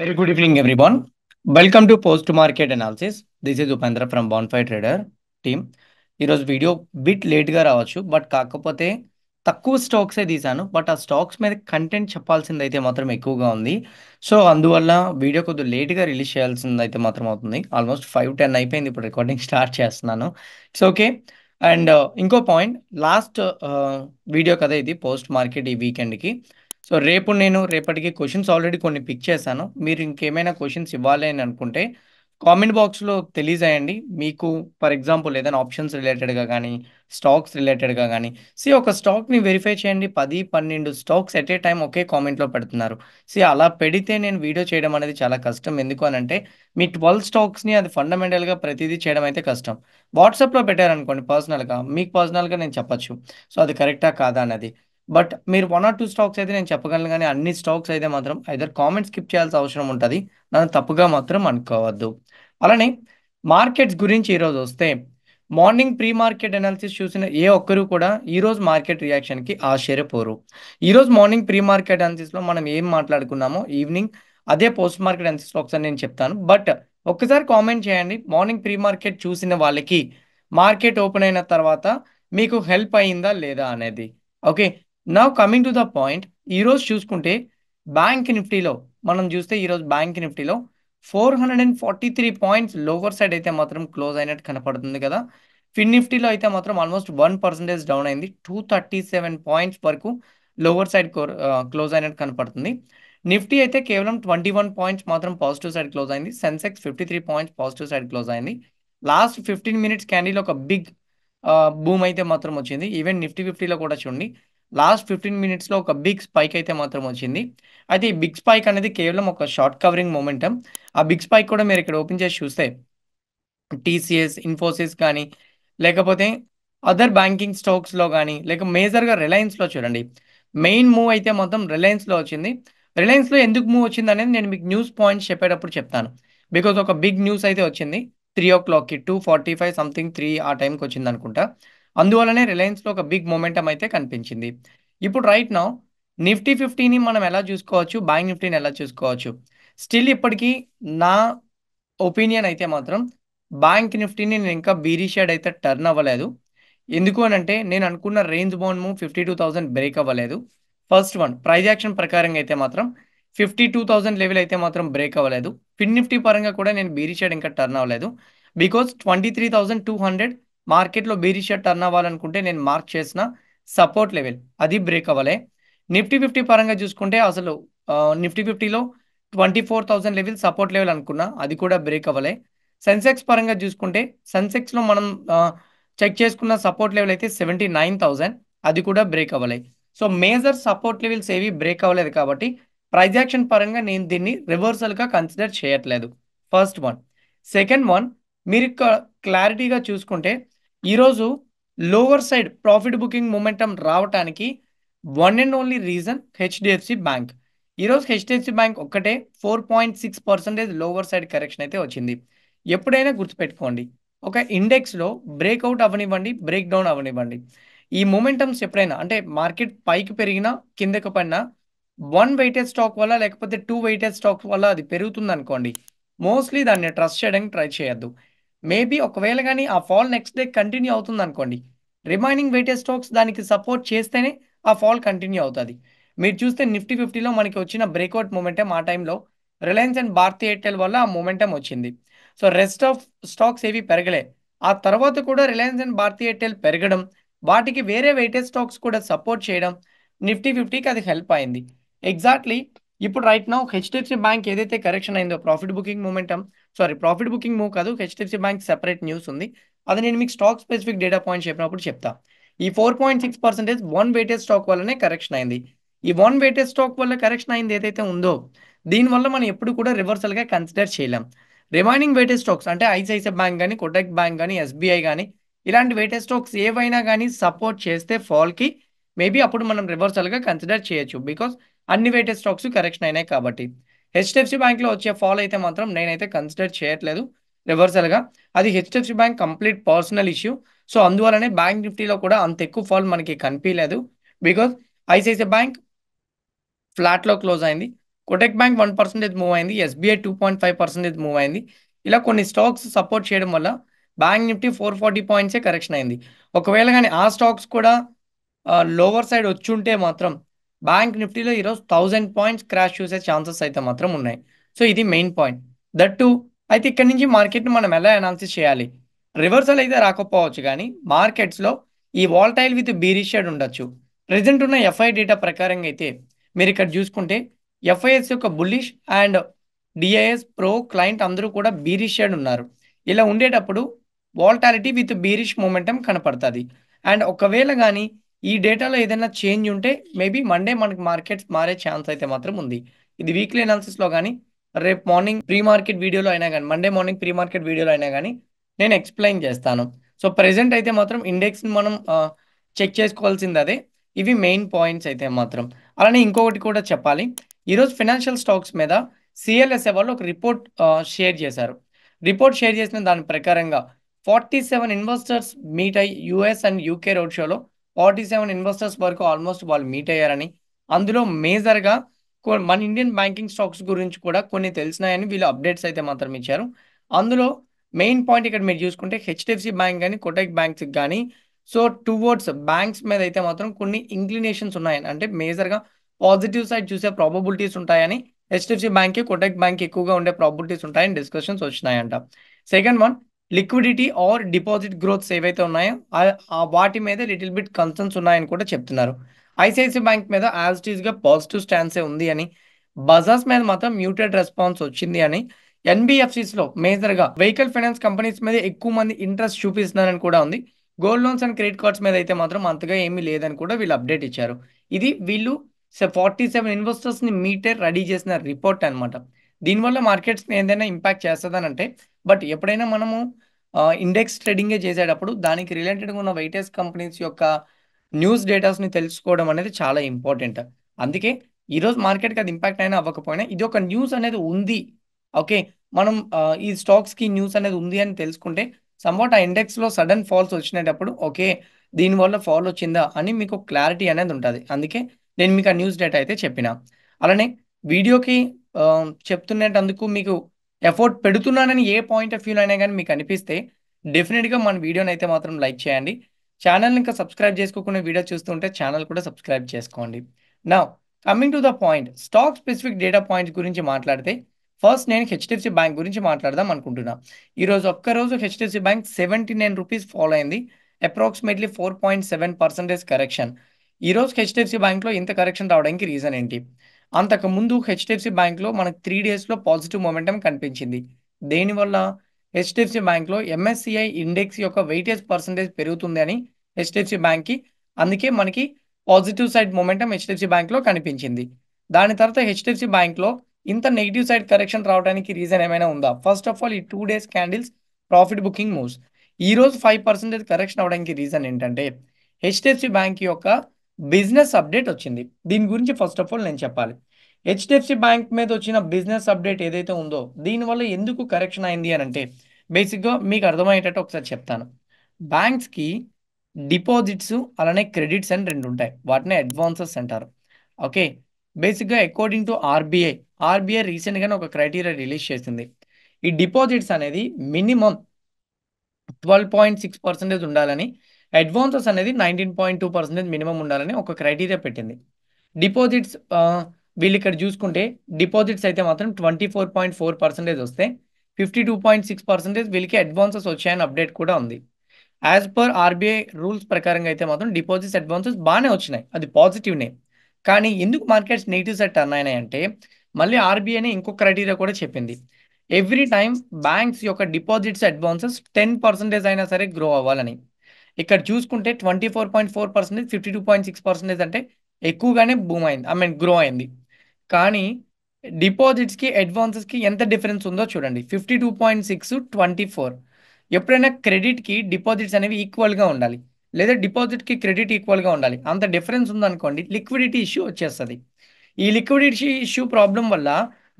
Very good evening, everyone. Welcome to post-to-market analysis. This is Upendra from బాన్ఫై trader team ఈరోజు video bit లేట్గా రావచ్చు but కాకపోతే తక్కువ స్టాక్సే తీశాను బట్ ఆ స్టాక్స్ మీద కంటెంట్ చెప్పాల్సింది అయితే మాత్రం ఎక్కువగా ఉంది సో అందువల్ల వీడియో కొద్దిగా లేట్గా రిలీజ్ చేయాల్సింది అయితే మాత్రం అవుతుంది ఆల్మోస్ట్ ఫైవ్ టెన్ అయిపోయింది ఇప్పుడు రికార్డింగ్ స్టార్ట్ చేస్తున్నాను ఇట్స్ ఓకే అండ్ ఇంకో పాయింట్ లాస్ట్ వీడియో కదా ఇది పోస్ట్ మార్కెట్ ఈ వీకెండ్కి సో రేపు నేను రేపటికి క్వశ్చన్స్ ఆల్రెడీ కొన్ని పిక్ చేశాను మీరు ఇంకేమైనా క్వశ్చన్స్ ఇవ్వాలి అని అనుకుంటే కామెంట్ బాక్స్లో తెలియజేయండి మీకు ఫర్ ఎగ్జాంపుల్ ఏదైనా ఆప్షన్స్ రిలేటెడ్గా కానీ స్టాక్స్ రిలేటెడ్గా కానీ సి ఒక స్టాక్ని వెరిఫై చేయండి పది పన్నెండు స్టాక్స్ ఎట్ ఏ టైం ఒకే కామెంట్లో పెడుతున్నారు సి అలా పెడితే నేను వీడియో చేయడం అనేది చాలా కష్టం ఎందుకు అని అంటే మీ ట్వెల్వ్ స్టాక్స్ని అది ఫండమెంటల్గా ప్రతిదీ చేయడం అయితే కష్టం వాట్సాప్లో పెట్టారనుకోండి పర్సనల్గా మీకు పర్సనల్గా నేను చెప్పచ్చు సో అది కరెక్టా కాదా అన్నది బట్ మీరు వన్ ఆర్ టూ స్టాక్స్ అయితే నేను చెప్పగలను కానీ అన్ని స్టాక్స్ అయితే మాత్రం ఐదర్ కామెంట్ స్కిప్ చేయాల్సిన అవసరం ఉంటుంది నన్ను తప్పుగా మాత్రం అనుకోవద్దు అలానే మార్కెట్స్ గురించి ఈరోజు వస్తే మార్నింగ్ ప్రీ మార్కెట్ అనాలిసిస్ చూసిన ఏ ఒక్కరు కూడా ఈరోజు మార్కెట్ రియాక్షన్కి ఆశ్చర్యపోరు ఈరోజు మార్నింగ్ ప్రీ మార్కెట్ అనాలిసిస్లో మనం ఏం మాట్లాడుకున్నామో ఈవినింగ్ అదే పోస్ట్ మార్కెట్ అనాలిసిస్లో ఒకసారి నేను చెప్తాను బట్ ఒక్కసారి కామెంట్ చేయండి మార్నింగ్ ప్రీ మార్కెట్ చూసిన వాళ్ళకి మార్కెట్ ఓపెన్ అయిన తర్వాత మీకు హెల్ప్ అయిందా లేదా అనేది okay now coming to the point ఈరోజు చూసుకుంటే బ్యాంక్ నిఫ్టీలో మనం చూస్తే ఈరోజు బ్యాంక్ నిఫ్టీలో four hundred and forty three points lower side అయితే మాత్రం క్లోజ్ అయినట్టు కనపడుతుంది కదా ఫిన్ నిఫ్టీలో అయితే మాత్రం ఆల్మోస్ట్ వన్ పర్సెంటేజ్ డౌన్ అయింది టూ థర్టీ సెవెన్ పాయింట్స్ వరకు లోవర్ సైడ్ క్లోజ్ అయినట్టు కనపడుతుంది నిఫ్టీ అయితే కేవలం ట్వంటీ వన్ పాయింట్స్ మాత్రం పాజిటివ్ సైడ్ క్లోజ్ అయింది Sensex fifty three points positive side close అయింది లాస్ట్ ఫిఫ్టీన్ మినిట్స్ క్యాండీలో ఒక బిగ్ బూమ్ అయితే మాత్రం వచ్చింది ఈవెన్ నిఫ్టీ ఫిఫ్టీలో కూడా చూడండి లాస్ట్ ఫిఫ్టీన్ మినిట్స్లో ఒక బిగ్ స్పైక్ అయితే మాత్రం వచ్చింది అయితే ఈ బిగ్ స్పైక్ అనేది కేవలం ఒక షార్ట్ కవరింగ్ మూమెంటం ఆ బిగ్ స్పైక్ కూడా మీరు ఇక్కడ ఓపెన్ చేసి చూస్తే టీసీఎస్ ఇన్ఫోసిస్ కానీ లేకపోతే అదర్ బ్యాంకింగ్ స్టాక్స్లో కానీ లేక మేజర్గా రిలయన్స్లో చూడండి మెయిన్ మూవ్ అయితే మొత్తం రిలయన్స్లో వచ్చింది రిలయన్స్లో ఎందుకు మూవ్ వచ్చింది అనేది నేను మీకు న్యూస్ పాయింట్స్ చెప్పేటప్పుడు చెప్తాను బికాజ్ ఒక బిగ్ న్యూస్ అయితే వచ్చింది త్రీ ఓ క్లాక్కి two forty five something three ఆ టైంకి వచ్చింది అనుకుంటా అందువల్లనే రిలయన్స్లో ఒక బిగ్ మొమెంటం అయితే కనిపించింది ఇప్పుడు రైట్ నా నిఫ్టీ ఫిఫ్టీని మనం ఎలా చూసుకోవచ్చు బ్యాంక్ నిఫ్టీని ఎలా చూసుకోవచ్చు స్టిల్ ఇప్పటికీ నా ఒపీనియన్ అయితే మాత్రం బ్యాంక్ నిఫ్టీని నేను ఇంకా బీరీ షేడ్ అయితే టర్న్ అవ్వలేదు ఎందుకు అంటే నేను అనుకున్న range bound fifty two thousand break అవ్వలేదు ఫస్ట్ వన్ ప్రైజ్ యాక్షన్ ప్రకారంగా అయితే మాత్రం ఫిఫ్టీ టూ థౌసండ్ లెవెల్ అయితే మాత్రం బ్రేక్ అవ్వలేదు ఫిన్ నిఫ్టీ పరంగా కూడా నేను బీరీ షేడ్ ఇంకా టర్న్ అవ్వలేదు because twenty three thousand two hundred మార్కెట్లో షర్ట్ టర్న్ అవ్వాలనుకుంటే నేను మార్క్ చేసిన సపోర్ట్ లెవెల్ అది బ్రేక్ అవ్వలే నిఫ్టీ ఫిఫ్టీ పరంగా చూసుకుంటే అసలు నిఫ్టీ ఫిఫ్టీలో twenty four thousand level support level అనుకున్నా అది కూడా బ్రేక్ అవ్వలే సెన్సెక్స్ పరంగా చూసుకుంటే సెన్సెక్స్లో మనం చెక్ చేసుకున్న సపోర్ట్ లెవెల్ అయితే సెవెంటీ నైన్ థౌసండ్ అది కూడా బ్రేక్ అవ్వలే సో మేజర్ సపోర్ట్ లెవెల్స్ ఏవి బ్రేక్ అవ్వలేదు కాబట్టి ప్రైజాక్షన్ పరంగా నేను దీన్ని రివర్సల్గా కన్సిడర్ చేయట్లేదు ఫస్ట్ వన్ సెకండ్ వన్ మీరు క్లారిటీగా చూసుకుంటే ఈరోజు lower side profit booking momentum రావటానికి one and only reason HDFC bank ఈరోజు హెచ్డిఎఫ్సి బ్యాంక్ ఒక్కటే four point six percentage lower side correction అయితే వచ్చింది ఎప్పుడైనా గుర్తుపెట్టుకోండి ఒక ఇండెక్స్లో బ్రేక్అవుట్ అవనివ్వండి బ్రేక్ డౌన్ అవనివ్వండి ఈ మూమెంటమ్స్ ఎప్పుడైనా అంటే మార్కెట్ పైకి పెరిగినా కిందకి పడినా వన్ వెయిటెడ్ స్టాక్ వల్ల లేకపోతే టూ వెయిటెడ్ స్టాక్ వల్ల అది పెరుగుతుంది అనుకోండి మోస్ట్లీ దాన్ని ట్రస్ట్ చేయడానికి ట్రై చేయొద్దు మేబీ ఒకవేళ కానీ ఆ ఫాల్ నెక్స్ట్ డే కంటిన్యూ అవుతుంది అనుకోండి రిమైనింగ్ వెయిటెడ్ స్టాక్స్ దానికి సపోర్ట్ చేస్తేనే ఆ ఫాల్ కంటిన్యూ అవుతుంది మీరు చూస్తే నిఫ్టీ ఫిఫ్టీలో మనకి వచ్చిన బ్రేక్అవుట్ మూమెంటం ఆ టైంలో రిలయన్స్ అండ్ భారతీ ఎయిర్టెల్ వల్ల ఆ మూమెంటం వచ్చింది సో రెస్ట్ ఆఫ్ స్టాక్స్ ఏవి పెరగలే ఆ తర్వాత కూడా రిలయన్స్ అండ్ భారతీ ఎయిర్టెల్ పెరగడం వాటికి వేరే వెయిటెడ్ స్టాక్స్ కూడా సపోర్ట్ చేయడం నిఫ్టీ ఫిఫ్టీకి అది హెల్ప్ అయింది ఎగ్జాక్ట్లీ ఇప్పుడు రైట్ నా హెచ్డిఎఫ్సి బ్యాంక్ ఏదైతే కరెక్షన్ అయిందో profit booking momentum sorry profit booking move కాదు హెచ్డిఎఫ్సి బ్యాంక్ సెపరేట్ న్యూస్ ఉంది అది నేను మీకు స్టాక్ స్పెసిఫిక్ డేటా పాయింట్స్ చెప్పినప్పుడు చెప్తా ఈ four point six percentage one weightage stock వల్లనే కరెక్షన్ అయింది ఈ వన్ వెయిటేజ్ స్టాక్ వల్ల కరెక్షన్ అయింది ఏదైతే ఉందో దీనివల్ల మనం ఎప్పుడు కూడా రివర్సల్గా కన్సిడర్ చేయలేం రిమైనింగ్ వెయిటేజ్ స్టాక్స్ అంటే ఐసిఐసిఐ బ్యాంక్ కానీ కొటక్ బ్యాంక్ కానీ ఎస్బీఐ కానీ ఇలాంటి వెయిటేజ్ స్టాక్స్ ఏవైనా కానీ సపోర్ట్ చేస్తే ఫాల్కి మేబీ అప్పుడు మనం రివర్సల్గా కన్సిడర్ చేయొచ్చు బికాస్ అన్ని వెయిటేజ్ స్టాక్స్ కరెక్షన్ అయినాయి కాబట్టి హెచ్డిఎఫ్సి బ్యాంక్లో వచ్చే ఫాల్ అయితే మాత్రం నేనైతే కన్సిడర్ చేయట్లేదు రివర్సల్గా అది HDFC bank complete personal issue so అందువలనే బ్యాంక్ నిఫ్టీలో కూడా అంత ఎక్కువ ఫాల్ మనకి కనిపించలేదు బికాస్ ఐసిఐసిఐ బ్యాంక్ ఫ్లాట్లో క్లోజ్ అయింది Kotak bank one percentage move అయింది SBI two point five percentage move అయింది ఇలా కొన్ని స్టాక్స్ సపోర్ట్ చేయడం వల్ల బ్యాంక్ నిఫ్టీ ఫోర్ ఫార్టీ పాయింట్సే కరెక్షన్ అయింది ఒకవేళ కానీ ఆ స్టాక్స్ కూడా లోవర్ సైడ్ వచ్చుంటే మాత్రం బ్యాంక్ నిఫ్టీలో ఈరోజు థౌజండ్ పాయింట్స్ క్రాష్ చూసే ఛాన్సెస్ అయితే మాత్రం ఉన్నాయి సో ఇది మెయిన్ పాయింట్ దట్ టు అయితే ఇక్కడ నుంచి మార్కెట్ను మనం ఎలా అనాలిసిస్ చేయాలి రివర్సల్ అయితే రాకపోవచ్చు కానీ మార్కెట్స్లో ఈ వాల్టైల్ విత్ బీరిష్ ఉండొచ్చు ప్రజెంట్ ఉన్న ఎఫ్ఐ డేటా ప్రకారంగా అయితే మీరు ఇక్కడ చూసుకుంటే ఎఫ్ఐఎస్ యొక్క bullish and DIs pro client అందరూ కూడా బీరిష్ ఉన్నారు ఇలా ఉండేటప్పుడు వాల్టాలిటీ విత్ బీరిష్ మూమెంటం కనపడుతుంది అండ్ ఒకవేళ కానీ ఈ డేటాలో ఏదైనా చేంజ్ ఉంటే మేబీ మండే మనకి మార్కెట్స్ మారే ఛాన్స్ అయితే మాత్రం ఉంది ఇది వీక్లీ అనాలిసిస్లో కానీ రేపు మార్నింగ్ ప్రీ మార్కెట్ వీడియోలో అయినా కానీ మండే మార్నింగ్ ప్రీ మార్కెట్ వీడియోలో అయినా కానీ నేను ఎక్స్ప్లెయిన్ చేస్తాను సో ప్రెసెంట్ అయితే మాత్రం ఇండెక్స్ని మనం చెక్ చేసుకోవాల్సింది అదే ఇవి మెయిన్ పాయింట్స్ అయితే మాత్రం అలానే ఇంకొకటి కూడా చెప్పాలి ఈరోజు ఫినాన్షియల్ స్టాక్స్ మీద సిఎల్ఎస్ఏ వాళ్ళు ఒక రిపోర్ట్ షేర్ చేశారు రిపోర్ట్ షేర్ చేసిన దాని ప్రకారంగా ఫార్టీ సెవెన్ ఇన్వెస్టర్స్ మీట్ అయ్యి యూఎస్ అండ్ యూకే రోడ్ షోలో ఫార్టీ సెవెన్ ఇన్వెస్టర్స్ వరకు ఆల్మోస్ట్ వాళ్ళు మీట్ అయ్యారని అందులో మేజర్గా మన ఇండియన్ బ్యాంకింగ్ స్టాక్స్ గురించి కూడా కొన్ని తెలిసినాయని వీళ్ళు అప్డేట్స్ అయితే మాత్రం ఇచ్చారు అందులో మెయిన్ పాయింట్ ఇక్కడ మీరు చూసుకుంటే హెచ్డిఎఫ్సి బ్యాంక్ కానీ కోటక్ బ్యాంక్స్ కానీ సో టువర్డ్స్ బ్యాంక్స్ మీద అయితే మాత్రం కొన్ని ఇంక్లినేషన్స్ ఉన్నాయని అంటే మేజర్గా పాజిటివ్ సైడ్ చూసే ప్రాబబిలిటీస్ ఉంటాయని హెచ్డిఎఫ్సి బ్యాంక్ కోటక్ బ్యాంక్ ఎక్కువగా ఉండే ప్రాబిలిటీస్ ఉంటాయని డిస్కషన్స్ వచ్చినాయంట second one liquidity or deposit growths ఏవైతే ఉన్నాయో వాటి మీద లిటిల్ బిట్ కన్సర్న్స్ ఉన్నాయని కూడా చెప్తున్నారు ఐసిఐసి బ్యాంక్ మీద గా పాజిటివ్ స్టాండ్సే ఉంది అని బజాస్ మీద మాత్రం మ్యూటెడ్ రెస్పాన్స్ వచ్చింది అని ఎన్బిఎఫ్సిస్లో మేజర్గా వెహికల్ ఫైనాన్స్ కంపెనీస్ మీద ఎక్కువ మంది ఇంట్రెస్ట్ చూపిస్తున్నారని కూడా ఉంది gold loans and credit cards మీద అయితే మాత్రం అంతగా ఏమీ లేదని కూడా వీళ్ళు అప్డేట్ ఇచ్చారు ఇది వీళ్ళు ఫార్టీ సెవెన్ ఇన్వెస్టర్స్ని మీటే రెడీ చేసిన రిపోర్ట్ అనమాట దీనివల్ల మార్కెట్స్ని ఏదైనా ఇంపాక్ట్ అంటే బట్ ఎప్పుడైనా మనము ఇండెక్స్ ట్రేడింగే చేసేటప్పుడు దానికి రిలేటెడ్గా ఉన్న వెయిటేజ్ కంపెనీస్ యొక్క న్యూస్ డేటాస్ని తెలుసుకోవడం అనేది చాలా ఇంపార్టెంట్ అందుకే ఈరోజు మార్కెట్కి అది ఇంపాక్ట్ అయినా అవ్వకపోయినా ఇది ఒక న్యూస్ అనేది ఉంది ఓకే మనం ఈ స్టాక్స్కి న్యూస్ అనేది ఉంది అని తెలుసుకుంటే సమ్వాట్ ఆ ఇండెక్స్లో సడన్ ఫాల్స్ వచ్చినప్పుడు ఓకే దీనివల్ల ఫాల్ వచ్చిందా అని మీకు క్లారిటీ అనేది ఉంటుంది అందుకే నేను మీకు ఆ న్యూస్ డేటా అయితే చెప్పిన అలానే వీడియోకి చెప్తున్నందుకు మీకు ఎఫర్ట్ పెడుతున్నానని ఏ పాయింట్ ఆఫ్ వ్యూలో అయినా కానీ మీకు అనిపిస్తే డెఫినెట్గా మన వీడియోని అయితే మాత్రం లైక్ చేయండి ఛానల్ ఇంకా సబ్స్క్రైబ్ చేసుకోకుండా వీడియో చూస్తుంటే ఛానల్ కూడా సబ్స్క్రైబ్ చేసుకోండి now coming to the point stock specific data points గురించి మాట్లాడితే ఫస్ట్ నేను హెచ్డిఎఫ్సి బ్యాంక్ గురించి మాట్లాడదాం అనుకుంటున్నా ఈరోజు ఒక్కరోజు HDFC bank seventy nine rupees follow అయింది approximately four point seven percentage correction ఈరోజు హెచ్డిఎఫ్సి బ్యాంక్లో ఇంత కరెక్షన్ రావడానికి రీజన్ ఏంటి అంతకుముందు హెచ్డిఎఫ్సి బ్యాంక్లో మనకు త్రీ డేస్లో పాజిటివ్ మొమెంటం కనిపించింది దేనివల్ల హెచ్డిఎఫ్సి బ్యాంక్లో ఎంఎస్సిఐ ఇండెక్స్ యొక్క వెయిటేజ్ పర్సంటేజ్ పెరుగుతుంది అని హెచ్డిఎఫ్సి బ్యాంక్కి అందుకే మనకి పాజిటివ్ సైడ్ మూమెంట్ హెచ్డిఎఫ్సి బ్యాంక్లో కనిపించింది దాని తర్వాత హెచ్డిఎఫ్సి బ్యాంక్లో ఇంత నెగిటివ్ సైడ్ కరెక్షన్ రావడానికి రీజన్ ఏమైనా ఉందా ఫస్ట్ ఆఫ్ ఆల్ ఈ two days candles profit booking moves ఈరోజు ఫైవ్ పర్సెంటేజ్ కరెక్షన్ అవడానికి రీజన్ ఏంటంటే హెచ్డిఎఫ్సి బ్యాంక్ యొక్క బిజినెస్ అప్డేట్ వచ్చింది దీని గురించి ఫస్ట్ ఆఫ్ ఆల్ నేను చెప్పాలి హెచ్డిఎఫ్సి బ్యాంక్ మీద వచ్చిన బిజినెస్ అప్డేట్ ఏదైతే ఉందో దీనివల్ల ఎందుకు కరెక్షన్ అయింది అని అంటే బేసిక్గా మీకు అర్థమయ్యేటట్టు ఒకసారి చెప్తాను బ్యాంక్స్కి డిపాజిట్స్ అలానే క్రెడిట్స్ అని రెండు ఉంటాయి వాటిని అడ్వాన్సెస్ అంటారు ఓకే బేసిక్గా అకార్డింగ్ టు ఆర్బీఐ ఆర్బీఐ రీసెంట్గానే ఒక క్రైటీరియా రిలీజ్ చేసింది ఈ డిపాజిట్స్ అనేది minimum twelve point six percentage ఉండాలని అడ్వాన్సెస్ అనేది nineteen point two percentage minimum ఉండాలని ఒక క్రైటీరియా పెట్టింది డిపాజిట్స్ వీళ్ళు ఇక్కడ చూసుకుంటే డిపాజిట్స్ అయితే మాత్రం twenty four point four percentage వస్తే fifty two point six percentage వీళ్ళకి అడ్వాన్సెస్ వచ్చాయని అప్డేట్ కూడా ఉంది యాజ్ పర్ ఆర్బీఐ రూల్స్ ప్రకారంగా అయితే మాత్రం డిపాజిట్స్ అడ్వాన్సెస్ బాగానే వచ్చినాయి అది పాజిటివ్నే కానీ ఎందుకు మార్కెట్స్ నెగిటివ్ సెట్ అన్నాయి అంటే మళ్ళీ ఆర్బీఐని ఇంకో క్రైటీరియా కూడా చెప్పింది ఎవ్రీ టైమ్ బ్యాంక్స్ యొక్క డిపాజిట్స్ అడ్వాన్సెస్ టెన్ పర్సెంటేజ్ అయినా సరే గ్రో అవ్వాలని ఇక్కడ చూసుకుంటే twenty four point four percentage fifty two point six percentage అంటే ఎక్కువగానే బూమ్ అయింది ఐ మీన్ గ్రో అయింది కానీ డిపాజిట్స్కి అడ్వాన్సెస్కి ఎంత డిఫరెన్స్ ఉందో చూడండి fifty two point six twenty four ఎప్పుడైనా క్రెడిట్కి డిపాజిట్స్ అనేవి ఈక్వల్గా ఉండాలి లేదా డిపాజిట్కి క్రెడిట్ ఈక్వల్గా ఉండాలి అంత డిఫరెన్స్ ఉందనుకోండి లిక్విడిటీ ఇష్యూ వచ్చేస్తుంది ఈ లిక్విడిటీ ఇష్యూ ప్రాబ్లం వల్ల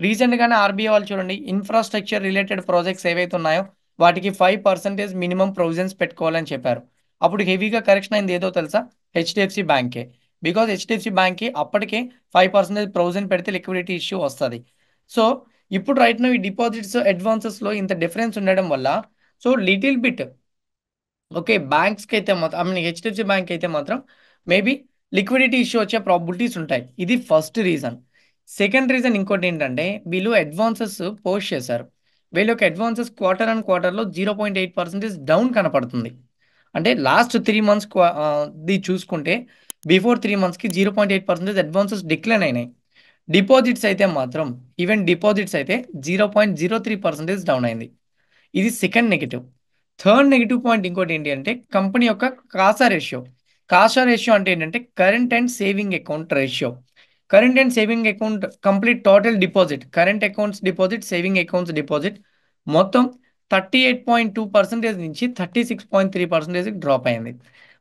రీసెంట్గానే ఆర్బీఐ వాళ్ళు చూడండి ఇన్ఫ్రాస్ట్రక్చర్ రిలేటెడ్ ప్రాజెక్ట్స్ ఏవైతే ఉన్నాయో వాటికి ఫైవ్ పర్సెంటేజ్ మినిమం ప్రొవిజన్స్ పెట్టుకోవాలని చెప్పారు అప్పుడు హెవీగా కరెక్షన్ అయింది ఏదో తెలుసా హెచ్డిఎఫ్సి బ్యాంకే బికాజ్ హెచ్డిఎఫ్సి బ్యాంక్కి అప్పటికే ఫైవ్ పర్సెంటేజ్ ప్రొవిజన్ పెడితే లిక్విడిటీ ఇష్యూ వస్తుంది సో ఇప్పుడు రైట్ నువ్వు ఈ డిపాజిట్స్ అడ్వాన్సెస్లో ఇంత డిఫరెన్స్ ఉండడం వల్ల సో లిటిల్ బిట్ ఓకే బ్యాంక్స్కి అయితే మాత్రం ఐ మీన్ హెచ్డిఎఫ్సి బ్యాంక్ అయితే మాత్రం మేబీ లిక్విడిటీ ఇష్యూ వచ్చే ప్రాబిలిటీస్ ఉంటాయి ఇది ఫస్ట్ రీజన్ సెకండ్ రీజన్ ఇంకోటి ఏంటంటే వీళ్ళు అడ్వాన్సెస్ పోస్ట్ చేశారు వీళ్ళు యొక్క అడ్వాన్సెస్ క్వార్టర్ అండ్ క్వార్టర్లో zero point eight percentage down కనపడుతుంది అంటే లాస్ట్ త్రీ మంత్స్ ది చూసుకుంటే బిఫోర్ త్రీ మంత్స్కి zero point eight percentage advances decline అయినాయి డిపాజిట్స్ అయితే మాత్రం ఈవెన్ డిపాజిట్స్ అయితే zero point zero three percentage down అయింది ఇది second negative third negative point ఇంకోటి ఏంటి అంటే కంపెనీ యొక్క కాసా రేషియో కాసా రేషియో అంటే ఏంటంటే current and saving account ratio current and saving account complete total deposit current accounts deposit saving accounts deposit మొత్తం thirty eight point two percentage నుంచి thirty six point three పర్సెంటేజ్కి drop అయింది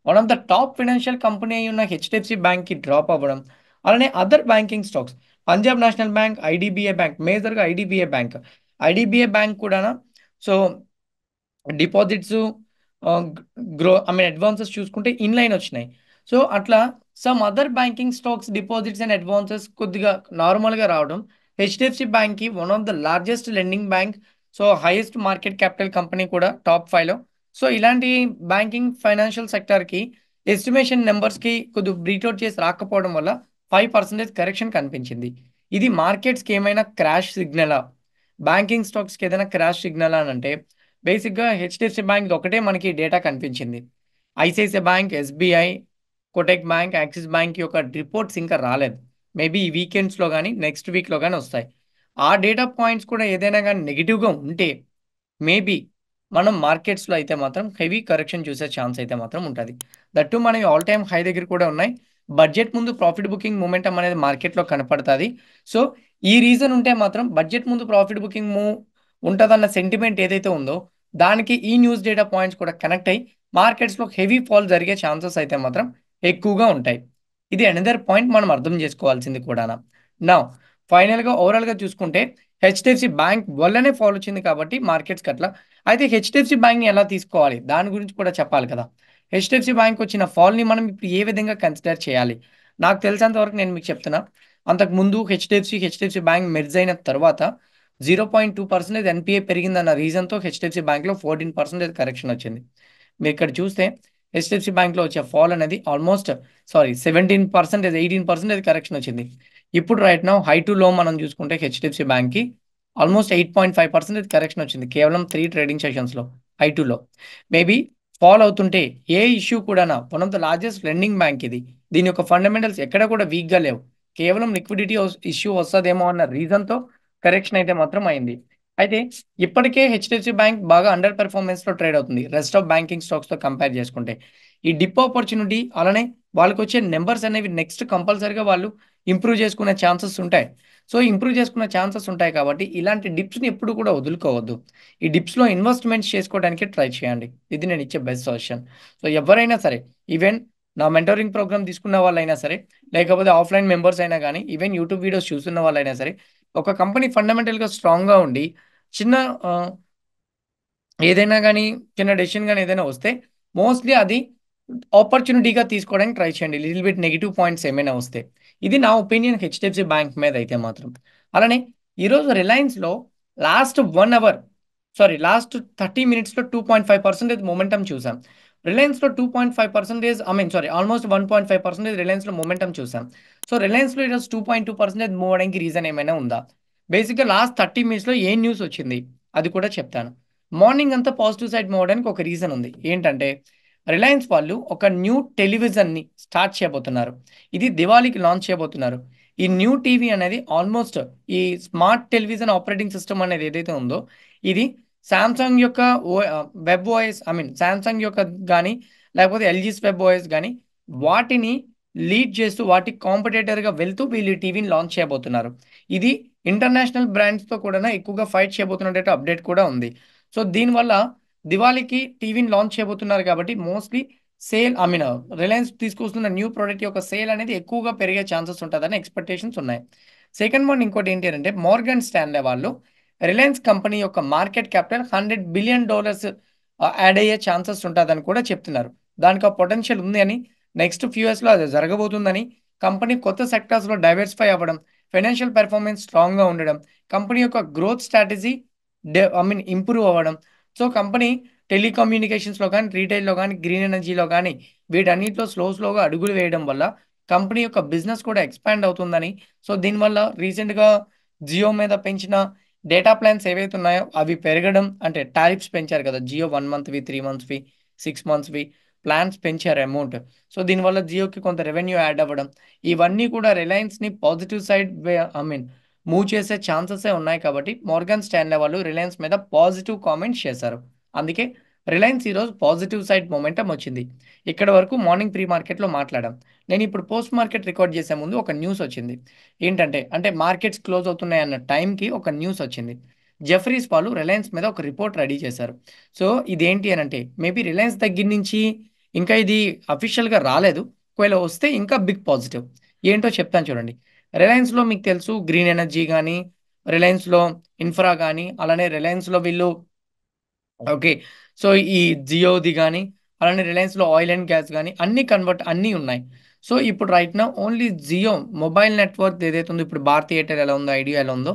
one of the top financial company అయి ఉన్న HDFC బ్యాంక్కి drop అవ్వడం అలానే other banking stocks Punjab National Bank IDBI bank మేజర్గా ఐడిబిఐ బ్యాంక్ ఐడిబిఐ బ్యాంక్ కూడా so deposits grow I mean advances చూసుకుంటే ఇన్లైన్ వచ్చినాయి సో అట్లా some other banking stocks deposits and advances కొద్దిగా నార్మల్గా రావడం హెచ్డిఎఫ్సి బ్యాంక్కి one of the largest lending bank so highest market capital company కూడా top ఫైవ్లో సో ఇలాంటి బ్యాంకింగ్ ఫైనాన్షియల్ సెక్టర్కి ఎస్టిమేషన్ నెంబర్స్కి కొద్దిగా బ్రీట్అవుట్ చేసి రాకపోవడం వల్ల ఫైవ్ పర్సెంటేజ్ కరెక్షన్ కనిపించింది ఇది మార్కెట్స్కి ఏమైనా క్రాష్ సిగ్నలా బ్యాంకింగ్ స్టాక్స్కి ఏదైనా క్రాష్ సిగ్నలా అని అంటే బేసిక్గా హెచ్డిఎఫ్సి బ్యాంక్ ఒకటే మనకి డేటా కనిపించింది ICICI bank SBI Kotak bank Axis bank యొక్క రిపోర్ట్స్ ఇంకా రాలేదు మేబీ ఈ వీకెండ్స్లో కానీ నెక్స్ట్ వీక్లో కానీ వస్తాయి ఆ డేటా పాయింట్స్ కూడా ఏదైనా కానీ నెగిటివ్గా ఉంటే మేబీ మనం మార్కెట్స్లో అయితే మాత్రం హెవీ కరెక్షన్ చూసే ఛాన్స్ అయితే మాత్రం ఉంటుంది దట్టు మనం ఆల్ టైమ్ హై దగ్గర కూడా ఉన్నాయి బడ్జెట్ ముందు ప్రాఫిట్ బుకింగ్ మూమెంటం అనేది మార్కెట్లో కనపడుతుంది సో ఈ రీజన్ ఉంటే మాత్రం బడ్జెట్ ముందు ప్రాఫిట్ బుకింగ్ మూ ఉంటుందన్న సెంటిమెంట్ ఏదైతే ఉందో దానికి ఈ న్యూస్ డేటా పాయింట్స్ కూడా కనెక్ట్ అయ్యి మార్కెట్స్లో హెవీ ఫాల్ జరిగే ఛాన్సెస్ అయితే మాత్రం ఎక్కువగా ఉంటాయి ఇది అనదర్ పాయింట్ మనం అర్థం చేసుకోవాల్సింది కూడా నా ఫైనల్గా ఓవరాల్గా చూసుకుంటే హెచ్డిఎఫ్సి బ్యాంక్ వల్లనే ఫాలో వచ్చింది కాబట్టి మార్కెట్స్కి అట్లా అయితే హెచ్డిఎఫ్సి బ్యాంక్ని ఎలా తీసుకోవాలి దాని గురించి కూడా చెప్పాలి కదా హెచ్డిఎఫ్సి బ్యాంక్ వచ్చిన ఫాల్ని మనం ఇప్పుడు ఏ విధంగా కన్సిడర్ చేయాలి నాకు తెలిసినంత వరకు నేను మీకు చెప్తున్నా అంతకుముందు హెచ్డిఎఫ్సి హెచ్డిఎఫ్సి బ్యాంక్ మెర్జ్ అయిన తర్వాత zero point two percentage NPA పెరిగిందన్న రీజన్తో హెచ్డిఎఫ్సి బ్యాంక్లో ఫోర్టీన్ పర్సెంటేజ్ కరెక్షన్ వచ్చింది మీరు ఇక్కడ చూస్తే హెచ్డిఎఫ్సి బ్యాంక్లో వచ్చే ఫాల్ అనేది almost sorry seventeen percentage eighteen percentage correction వచ్చింది ఇప్పుడు రైట్ నౌ హై టు లో మనం చూసుకుంటే హెచ్డిఎఫ్సి బ్యాంక్కి almost eight point five percent correction వచ్చింది కేవలం త్రీ ట్రేడింగ్ సెషన్స్లో high to low maybe follow అవుతుంటే ఏ ఇష్యూ కూడా one of the largest lending bank ఇది దీని యొక్క ఫండమెంటల్స్ ఎక్కడ కూడా వీక్గా లేవు కేవలం లిక్విడిటీ ఇష్యూ వస్తుందేమో అన్న రీజన్తో కరెక్షన్ అయితే మాత్రం అయింది అయితే ఇప్పటికే హెచ్డిఎఫ్సి బ్యాంక్ బాగా అండర్ పెర్ఫార్మెన్స్లో ట్రేడ్ అవుతుంది రెస్ట్ ఆఫ్ బ్యాంకింగ్ స్టాక్స్తో కంపేర్ చేసుకుంటే ఈ డిప్ ఆపర్చునిటీ అలానే వాళ్ళకి వచ్చే నెంబర్స్ అనేవి నెక్స్ట్ కంపల్సరీగా వాళ్ళు ఇంప్రూవ్ చేసుకునే ఛాన్సెస్ ఉంటాయి సో ఇంప్రూవ్ చేసుకునే ఛాన్సెస్ ఉంటాయి కాబట్టి ఇలాంటి డిప్స్ని ఎప్పుడు కూడా వదులుకోవద్దు ఈ డిప్స్లో ఇన్వెస్ట్మెంట్స్ చేసుకోవడానికి ట్రై చేయండి ఇది నేను ఇచ్చే బెస్ట్ సజెషన్ సో ఎవరైనా సరే ఈవెన్ నా మెంటరింగ్ ప్రోగ్రామ్ తీసుకున్న వాళ్ళైనా సరే లేకపోతే ఆఫ్లైన్ మెంబర్స్ అయినా కానీ ఈవెన్ యూట్యూబ్ వీడియోస్ చూస్తున్న వాళ్ళైనా సరే ఒక కంపెనీ ఫండమెంటల్గా స్ట్రాంగ్గా ఉండి చిన్న ఏదైనా కానీ చిన్న డెసిషన్ కానీ ఏదైనా వస్తే మోస్ట్లీ అది ఆపర్చునిటీగా తీసుకోవడానికి ట్రై చేయండి లిటిల్ బిట్ నెగిటివ్ పాయింట్స్ ఏమైనా వస్తే ఇది నా ఒపీనియన్ హెచ్డిఎఫ్సి బ్యాంక్ మీద అయితే మాత్రం అలానే ఈరోజు రిలయన్స్లో last one hour sorry last thirty మినిట్స్లో two point five percentage momentum చూసాం రిలయన్స్లో two point five percentage I mean sorry almost one point five percentage రిలయన్స్లో మొమెంటం చూసాం సో రిలయన్స్లో ఈరోజు two point two percentage move అవడానికి రీజన్ ఏమైనా ఉందా బేసిక్గా లాస్ట్ థర్టీ మినిట్స్లో ఏ న్యూస్ వచ్చింది అది కూడా చెప్తాను మార్నింగ్ అంతా పాజిటివ్ సైడ్ మూవ్ అవడానికి ఒక రీజన్ ఉంది ఏంటంటే రిలయన్స్ వాళ్ళు ఒక న్యూ టెలివిజన్ని స్టార్ట్ చేయబోతున్నారు ఇది దివాళీకి లాంచ్ చేయబోతున్నారు ఈ న్యూ టీవీ అనేది ఆల్మోస్ట్ ఈ స్మార్ట్ టెలివిజన్ ఆపరేటింగ్ సిస్టమ్ అనేది ఏదైతే ఉందో ఇది శాంసంగ్ యొక్క web OS I mean Samsung యొక్క కానీ లేకపోతే ఎల్జీస్ వెబ్ ఓఎస్ కానీ వాటిని లీడ్ చేస్తూ వాటి కాంపిటేటర్గా వెళ్తూ వీళ్ళు టీవీని లాంచ్ చేయబోతున్నారు ఇది ఇంటర్నేషనల్ బ్రాండ్స్తో కూడా ఎక్కువగా ఫైట్ చేయబోతున్నట్టు అప్డేట్ కూడా ఉంది సో దీనివల్ల దివాళీకి టీవీని లాంచ్ చేయబోతున్నారు కాబట్టి mostly sale I mean Reliance తీసుకొస్తున్న న్యూ ప్రోడక్ట్ యొక్క సేల్ అనేది ఎక్కువగా పెరిగే ఛాన్సెస్ ఉంటుందని ఎక్స్పెక్టేషన్స్ ఉన్నాయి సెకండ్ వన్ ఇంకోటి ఏంటి అంటే మోర్గన్ స్టాండ్ వాళ్ళు రిలయన్స్ కంపెనీ యొక్క market capital hundred billion dollars add అయ్యే ఛాన్సెస్ ఉంటుందని కూడా చెప్తున్నారు దానికి ఆ పొటెన్షియల్ ఉంది అని నెక్స్ట్ ఫ్యూ ఇయర్స్లో అది జరగబోతుందని కంపెనీ కొత్త సెక్టార్స్లో డైవర్సిఫై అవ్వడం ఫైనాన్షియల్ పెర్ఫార్మెన్స్ స్ట్రాంగ్గా ఉండడం కంపెనీ యొక్క growth strategy I mean improve అవ్వడం సో కంపెనీ టెలికమ్యూనికేషన్స్లో కానీ రీటైల్లో కానీ గ్రీన్ ఎనర్జీలో కానీ వీటన్నిటిలో స్లో స్లోగా అడుగులు వేయడం వల్ల కంపెనీ యొక్క బిజినెస్ కూడా ఎక్స్పాండ్ అవుతుందని సో దీనివల్ల రీసెంట్గా జియో మీద పెంచిన డేటా ప్లాన్స్ ఏవైతే ఉన్నాయో అవి పెరగడం అంటే టారిఫ్స్ పెంచారు కదా జియో వన్ మంత్వి త్రీ మంత్స్వి సిక్స్ మంత్స్వి ప్లాన్స్ పెంచారు అమౌంట్ సో దీనివల్ల జియోకి కొంత రెవెన్యూ యాడ్ అవ్వడం ఇవన్నీ కూడా రిలయన్స్ని positive side I mean move చేసే ఛాన్సెసే ఉన్నాయి కాబట్టి మోర్గన్ స్టాన్లే వాళ్ళు రిలయన్స్ మీద పాజిటివ్ కామెంట్స్ చేశారు అందుకే రిలయన్స్ ఈరోజు పాజిటివ్ సైడ్ మొమెంటం వచ్చింది ఇక్కడ వరకు మార్నింగ్ ప్రీ మార్కెట్లో మాట్లాడాం నేను ఇప్పుడు పోస్ట్ మార్కెట్ రికార్డ్ చేసే ముందు ఒక న్యూస్ వచ్చింది ఏంటంటే అంటే మార్కెట్స్ క్లోజ్ అవుతున్నాయి అన్న టైంకి ఒక న్యూస్ వచ్చింది జెఫరీస్ వాళ్ళు రిలయన్స్ మీద ఒక రిపోర్ట్ రెడీ చేశారు సో ఇదేంటి అని అంటే మేబీ రిలయన్స్ దగ్గర నుంచి ఇంకా ఇది అఫీషియల్గా రాలేదు ఒకవేళ వస్తే ఇంకా బిగ్ పాజిటివ్ ఏంటో చెప్తాను చూడండి రిలయన్స్లో మీకు తెలుసు గ్రీన్ ఎనర్జీ కానీ రిలయన్స్లో ఇన్ఫ్రా కానీ అలానే రిలయన్స్లో వీళ్ళు ఓకే సో ఈ జియోది కానీ అలానే రిలయన్స్లో ఆయిల్ అండ్ గ్యాస్ కానీ అన్ని కన్వర్ట్ అన్నీ ఉన్నాయి సో ఇప్పుడు రైట్ నా ఓన్లీ జియో మొబైల్ నెట్వర్క్ ఏదైతే ఉందో ఇప్పుడు భారత్ ఎయిర్టెల్ ఎలా ఉందో ఐడియా ఎలా ఉందో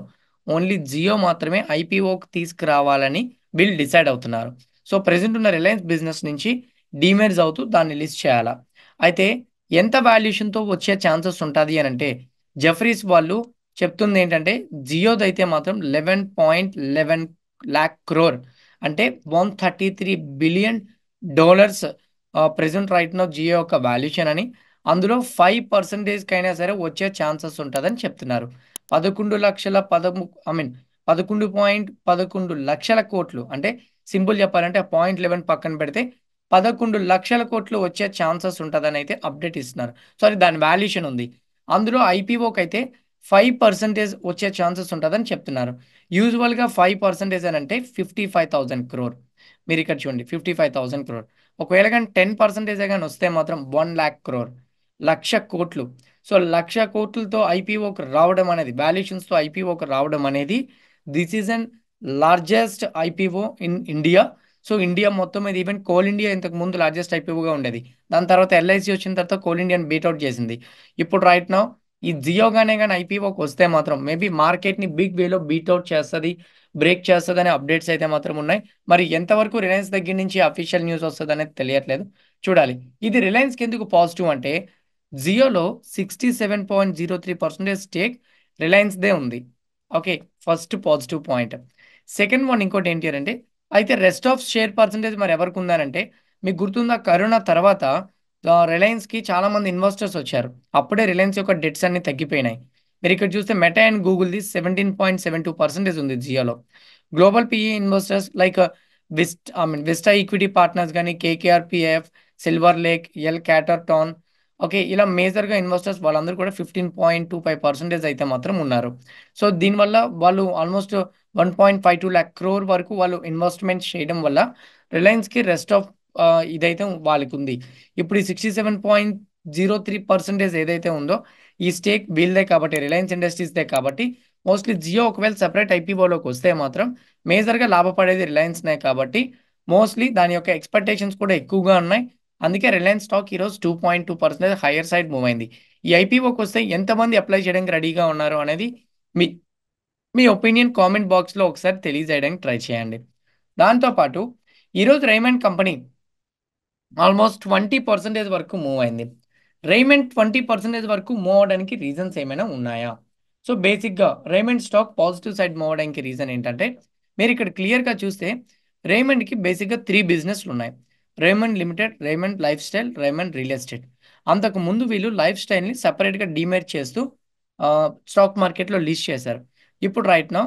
ఓన్లీ జియో మాత్రమే ఐపీఓకి తీసుకురావాలని వీళ్ళు డిసైడ్ అవుతున్నారు సో ప్రజెంట్ ఉన్న రిలయన్స్ బిజినెస్ నుంచి డిమెర్జ్ అవుతూ దాన్ని లిస్ట్ చేయాలా అయితే ఎంత వాల్యుయేషన్తో వచ్చే ఛాన్సెస్ ఉంటుంది అని అంటే జఫ్రీస్ వాళ్ళు చెప్తుంది ఏంటంటే జియోది అయితే మాత్రం eleven point eleven lakh crore అంటే one thirty three billion dollars present right now Jio యొక్క వాల్యూషన్ అని అందులో ఫైవ్ పర్సెంటేజ్కి అయినా సరే వచ్చే ఛాన్సెస్ ఉంటుందని చెప్తున్నారు పదకొండు లక్షల పదము ఐ మీన్ పదకొండు పాయింట్ పదకొండు లక్షల కోట్లు అంటే సింపుల్ చెప్పాలంటే పాయింట్ లెవెన్ పక్కన పెడితే పదకొండు లక్షల కోట్లు వచ్చే ఛాన్సెస్ ఉంటుందని అయితే అప్డేట్ ఇస్తున్నారు సారీ దాని వాల్యూషన్ ఉంది అందులో ఐపీఓకి అయితే ఫైవ్ పర్సెంటేజ్ వచ్చే ఛాన్సెస్ ఉంటుందని చెప్తున్నారు యూజువల్గా ఫైవ్ పర్సెంటేజ్ అని అంటే ఫిఫ్టీ ఫైవ్ థౌజండ్ క్రోర్ మీరు ఇక్కడ చూడండి ఫిఫ్టీ ఫైవ్ థౌజండ్ క్రోర్ ఒకవేళ కానీ టెన్ పర్సెంటేజ్ కానీ వస్తే మాత్రం వన్ ల్యాక్ క్రోర్ లక్ష కోట్లు సో లక్ష కోట్లతో ఐపీఓకి రావడం అనేది వాల్యుయేషన్స్తో ఐపీఓకి రావడం అనేది this is an largest IPO in India so India మొత్తం మీద ఈవెన్ కోల్ ఇండియా ఇంతకు ముందు లార్జెస్ట్ ఐపీఓగా ఉండేది దాని తర్వాత ఎల్ఐసి వచ్చిన తర్వాత కోల్ ఇండియన్ బీట్అవుట్ చేసింది ఇప్పుడు రైట్ నౌ ఈ జియో కానీ కానీ ఐపీఓకి వస్తే మాత్రం మేబీ మార్కెట్ని బిగ్ వేలో బీట్అవుట్ చేస్తుంది బ్రేక్ చేస్తుంది అనే అప్డేట్స్ అయితే మాత్రం ఉన్నాయి మరి ఎంతవరకు రిలయన్స్ దగ్గర నుంచి అఫీషియల్ న్యూస్ వస్తుంది అనేది తెలియట్లేదు చూడాలి ఇది రిలయన్స్కి ఎందుకు పాజిటివ్ అంటే జియోలో sixty seven point zero three percentage stake రిలయన్స్దే ఉంది okay first positive point second one ఇంకోటి ఏంటి అంటే అయితే రెస్ట్ ఆఫ్ షేర్ పర్సంటేజ్ మరి ఎవరికి ఉందనంటే మీకు గుర్తుందా కరోనా తర్వాత రిలయన్స్కి చాలామంది ఇన్వెస్టర్స్ వచ్చారు అప్పుడే రిలయన్స్ యొక్క డెట్స్ అన్ని తగ్గిపోయినాయి మీరు ఇక్కడ చూస్తే మెటా అండ్ గూగుల్ది seventeen point seven two percentage ఉంది జియోలో global PE investors like vist I mean Vista equity partners కానీ కేకేఆర్పిఎఫ్ Silver Lake L Catterton okay ఇలా మేజర్గా ఇన్వెస్టర్స్ వాళ్ళందరూ కూడా fifteen point two five percentage అయితే మాత్రం ఉన్నారు సో దీనివల్ల వాళ్ళు almost one point five two lakh crore వరకు వాళ్ళు ఇన్వెస్ట్మెంట్ చేయడం వల్ల రిలయన్స్కి రెస్ట్ ఆఫ్ ఇదైతే వాళ్ళకి ఉంది ఇప్పుడు ఈ sixty seven point zero three percentage ఏదైతే ఉందో ఈ స్టేక్ వీళ్ళదే కాబట్టి రిలయన్స్ ఇండస్ట్రీస్దే కాబట్టి మోస్ట్లీ జియో ఒకవేళ సెపరేట్ ఐపీఓలోకి వస్తే మాత్రం మేజర్గా లాభపడేది రిలయన్స్నే కాబట్టి మోస్ట్లీ దాని యొక్క ఎక్స్పెక్టేషన్స్ కూడా ఎక్కువగా ఉన్నాయి అందుకే రిలయన్స్ స్టాక్ ఈరోజు two point two percentage higher side move అయింది ఈ ఐపీఓకి వస్తే ఎంతమంది అప్లై చేయడానికి రెడీగా ఉన్నారు అనేది మీ మీ ఒపీనియన్ కామెంట్ బాక్స్లో ఒకసారి తెలియజేయడానికి ట్రై చేయండి దాంతోపాటు ఈరోజు Raymond company almost twenty percentage వరకు మూవ్ అయింది రేమెంట్ ట్వంటీ పర్సెంటేజ్ వరకు మూవ్ అవడానికి రీజన్స్ ఏమైనా ఉన్నాయా సో బేసిక్గా Raymond stock positive side move అవడానికి రీజన్ ఏంటంటే మీరు ఇక్కడ క్లియర్గా చూస్తే రైమండ్కి బేసిక్గా త్రీ బిజినెస్లు ఉన్నాయి Raymond limited Raymond lifestyle Raymond real estate అంతకు ముందు వీళ్ళు లైఫ్ స్టైల్ని సపరేట్గా డిమేట్ చేస్తూ స్టాక్ మార్కెట్లో లిస్ట్ చేశారు ఇప్పుడు రైట్ నా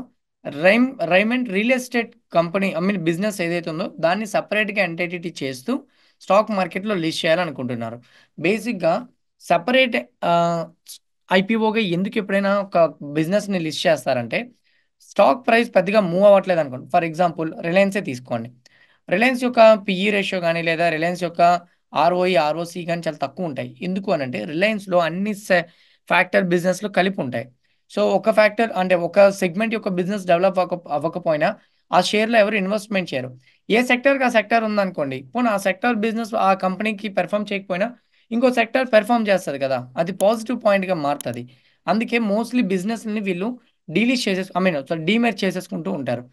రైమ్ Raymond real estate company I mean business ఏదైతే ఉందో దాన్ని సపరేట్గా ఎంటైటీ చేస్తూ స్టాక్ మార్కెట్లో లిస్ట్ చేయాలనుకుంటున్నారు బేసిక్గా సపరేట్ ఐపీఓగా ఎందుకు ఎప్పుడైనా ఒక బిజినెస్ని లిస్ట్ చేస్తారంటే స్టాక్ ప్రైస్ పెద్దగా మూవ్ అవ్వట్లేదు అనుకోండి ఫర్ ఎగ్జాంపుల్ రిలయన్సే తీసుకోండి రిలయన్స్ యొక్క పిఈ రేషియో కానీ లేదా రిలయన్స్ యొక్క ఆర్ఓఈ ఆర్ఓసి కానీ చాలా తక్కువ ఉంటాయి ఎందుకు అని అంటే రిలయన్స్లో అన్ని ఫ్యాక్టర్ బిజినెస్లు కలిపి ఉంటాయి సో ఒక ఫ్యాక్టర్ అంటే ఒక సెగ్మెంట్ యొక్క బిజినెస్ డెవలప్ అవ్వకపోయినా ఆ షేర్లో ఎవరు ఇన్వెస్ట్మెంట్ చేయరు ఏ సెక్టర్కి ఆ సెక్టర్ ఉందనుకోండి పోనీ ఆ సెక్టర్ బిజినెస్ ఆ కంపెనీకి పెర్ఫామ్ చేయకపోయినా ఇంకో సెక్టర్ పెర్ఫామ్ చేస్తుంది కదా అది పాజిటివ్ పాయింట్గా మారుతుంది అందుకే మోస్ట్లీ బిజినెస్ని వీళ్ళు డీలీష్ చేసే ఐ మీన్ డీమేర్ చేసేసుకుంటూ ఉంటారు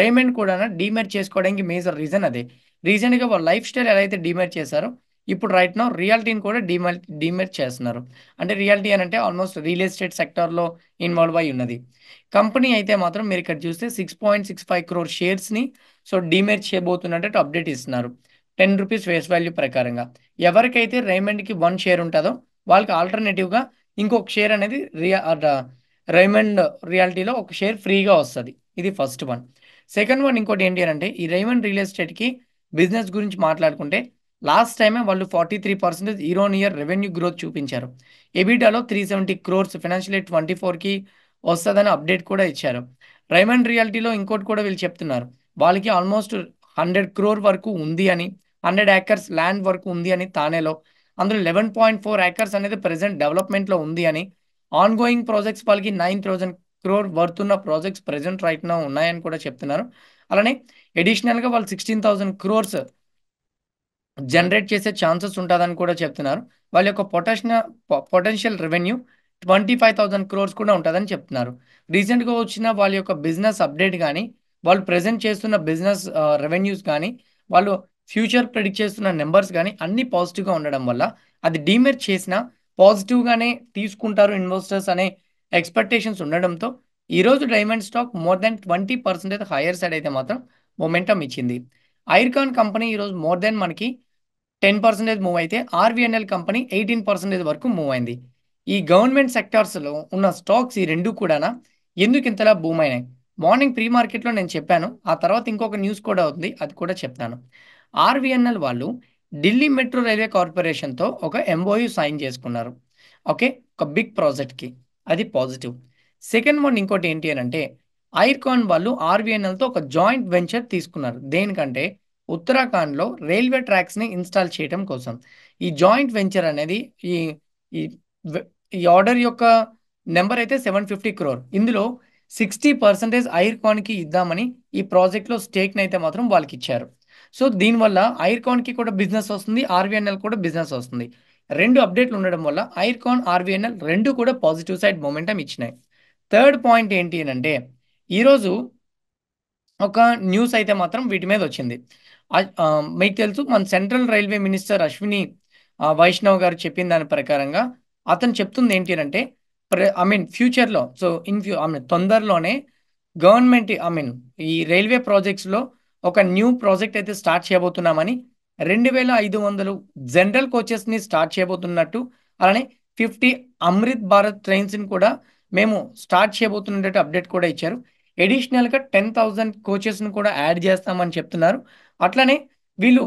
రేమెంట్ కూడా డీమేర్ చేసుకోవడానికి మేజర్ రీజన్ అదే రీజన్గా వాళ్ళ లైఫ్ స్టైల్ ఎలా అయితే డీమేర్ చేశారో ఇప్పుడు రైట్ నా రియాలిటీని కూడా డిమల్ డిమెట్ చేస్తున్నారు అంటే రియాలిటీ అని అంటే ఆల్మోస్ట్ రియల్ ఎస్టేట్ సెక్టార్లో ఇన్వాల్వ్ అయి ఉన్నది కంపెనీ అయితే మాత్రం మీరు ఇక్కడ చూస్తే six point six five crore షేర్స్ని సో డిమెట్ చేయబోతున్నట్టు అప్డేట్ ఇస్తున్నారు టెన్ రూపీస్ ఫేస్ వాల్యూ ప్రకారంగా ఎవరికైతే రైమండ్కి వన్ షేర్ ఉంటుందో వాళ్ళకి ఆల్టర్నేటివ్గా ఇంకొక షేర్ అనేది రియా రైమండ్ రియాలిటీలో ఒక షేర్ ఫ్రీగా వస్తుంది ఇది ఫస్ట్ వన్ సెకండ్ వన్ ఇంకోటి ఏంటి అంటే ఈ రైమండ్ రియల్ ఎస్టేట్కి బిజినెస్ గురించి మాట్లాడుకుంటే లాస్ట్ టైమే వాళ్ళు ఫార్టీ త్రీ పర్సెంటేజ్ ఈరో ఇయర్ రెవెన్యూ గ్రోత్ చూపించారు ఎబిటాలో three seventy crores financial year twenty ఫోర్కి వస్తుందని అప్డేట్ కూడా ఇచ్చారు రైమండ్ రియాలిటీలో ఇంకోటి కూడా వీళ్ళు చెప్తున్నారు వాళ్ళకి ఆల్మోస్ట్ హండ్రెడ్ క్రోర్ వరకు ఉంది అని హండ్రెడ్ ఏకర్స్ ల్యాండ్ వరకు ఉంది అని తానేలో అందులో లెవెన్ పాయింట్ ఫోర్ ఏకర్స్ అనేది ప్రజెంట్ డెవలప్మెంట్లో ఉంది అని ఆన్ గోయింగ్ ప్రాజెక్ట్స్ వాళ్ళకి నైన్ థౌజండ్ క్రోర్ వర్త్ ఉన్న ప్రాజెక్ట్స్ ప్రజెంట్ రైట్ నా ఉన్నాయని కూడా చెప్తున్నారు అలానే ఎడిషనల్గా వాళ్ళు సిక్స్టీన్ థౌజండ్ క్రోర్స్ జనరేట్ చేసే ఛాన్సెస్ ఉంటుందని కూడా చెప్తున్నారు వాళ్ళ యొక్క పొటాషియ potential revenue twenty five thousand crores కూడా ఉంటుందని చెప్తున్నారు రీసెంట్గా వచ్చిన వాళ్ళ యొక్క బిజినెస్ అప్డేట్ కానీ వాళ్ళు ప్రజెంట్ చేస్తున్న బిజినెస్ రెవెన్యూస్ కానీ వాళ్ళు ఫ్యూచర్ ప్రెడిక్ట్ చేస్తున్న నెంబర్స్ కానీ అన్ని పాజిటివ్గా ఉండడం వల్ల అది డీమెర్ చేసినా పాజిటివ్గానే తీసుకుంటారు ఇన్వెస్టర్స్ అనే ఎక్స్పెక్టేషన్స్ ఉండడంతో ఈరోజు Raymond stock more than twenty percent అయితే హైయర్ సైడ్ అయితే మాత్రం మొమెంటం ఇచ్చింది ఐర్కాన్ కంపెనీ ఈరోజు మోర్ దెన్ మనకి టెన్ పర్సెంటేజ్ మూవ్ అయితే ఆర్వీఎన్ఎల్ కంపెనీ ఎయిటీన్ పర్సెంటేజ్ వరకు మూవ్ అయింది ఈ గవర్నమెంట్ సెక్టార్స్లో ఉన్న స్టాక్స్ ఈ రెండు కూడా ఎందుకు ఇంతలా బూమ్ అయినాయి మార్నింగ్ ప్రీ మార్కెట్లో నేను చెప్పాను ఆ తర్వాత ఇంకొక న్యూస్ కూడా ఉంది అది కూడా చెప్తాను ఆర్వీఎన్ఎల్ వాళ్ళు ఢిల్లీ మెట్రో రైల్వే కార్పొరేషన్తో ఒక ఎంఓయు సైన్ చేసుకున్నారు ఓకే ఒక బిగ్ ప్రాజెక్ట్కి అది పాజిటివ్ సెకండ్ వన్ ఇంకోటి ఏంటి అని అంటే ఐర్కాన్ వాళ్ళు ఆర్వీఎన్ఎల్తో ఒక జాయింట్ వెంచర్ తీసుకున్నారు దేనికంటే ఉత్తరాఖండ్లో రైల్వే ట్రాక్స్ని ఇన్స్టాల్ చేయడం కోసం ఈ జాయింట్ వెంచర్ అనేది ఈ ఈ ఈ ఆర్డర్ యొక్క నెంబర్ అయితే సెవెన్ ఫిఫ్టీ క్రోర్ ఇందులో సిక్స్టీ పర్సెంటేజ్ ఐర్కాన్కి ఇద్దామని ఈ ప్రాజెక్ట్లో స్టేక్ని అయితే మాత్రం వాళ్ళకి ఇచ్చారు సో దీనివల్ల ఐర్కాన్కి కూడా బిజినెస్ వస్తుంది ఆర్వీఎన్ఎల్ కూడా బిజినెస్ వస్తుంది రెండు అప్డేట్లు ఉండడం వల్ల ఐర్కాన్ ఆర్వీఎన్ఎల్ రెండు కూడా పాజిటివ్ సైడ్ మూమెంటం ఇచ్చినాయి థర్డ్ పాయింట్ ఏంటి అని అంటే ఈరోజు ఒక న్యూస్ అయితే మాత్రం వీటి మీద వచ్చింది మీకు తెలుసు మన central railway minister Ashwini Vaishnaw గారు చెప్పిన దాని ప్రకారంగా అతను చెప్తుంది ఏంటి అంటే ఐ మీన్ ఫ్యూచర్లో so in few I mean తొందరలోనే గవర్నమెంట్ ఐ మీన్ ఈ రైల్వే ప్రాజెక్ట్స్లో ఒక న్యూ ప్రాజెక్ట్ అయితే స్టార్ట్ చేయబోతున్నామని రెండు వేల ఐదు వందలు జనరల్ కోచెస్ని స్టార్ట్ చేయబోతున్నట్టు అలానే ఫిఫ్టీ అమృత్ భారత్ ట్రైన్స్ని కూడా మేము స్టార్ట్ చేయబోతున్నట్టు అప్డేట్ కూడా ఇచ్చారు ఎడిషనల్గా టెన్ థౌజండ్ కోచెస్ని కూడా యాడ్ చేస్తామని చెప్తున్నారు అట్లనే వీళ్ళు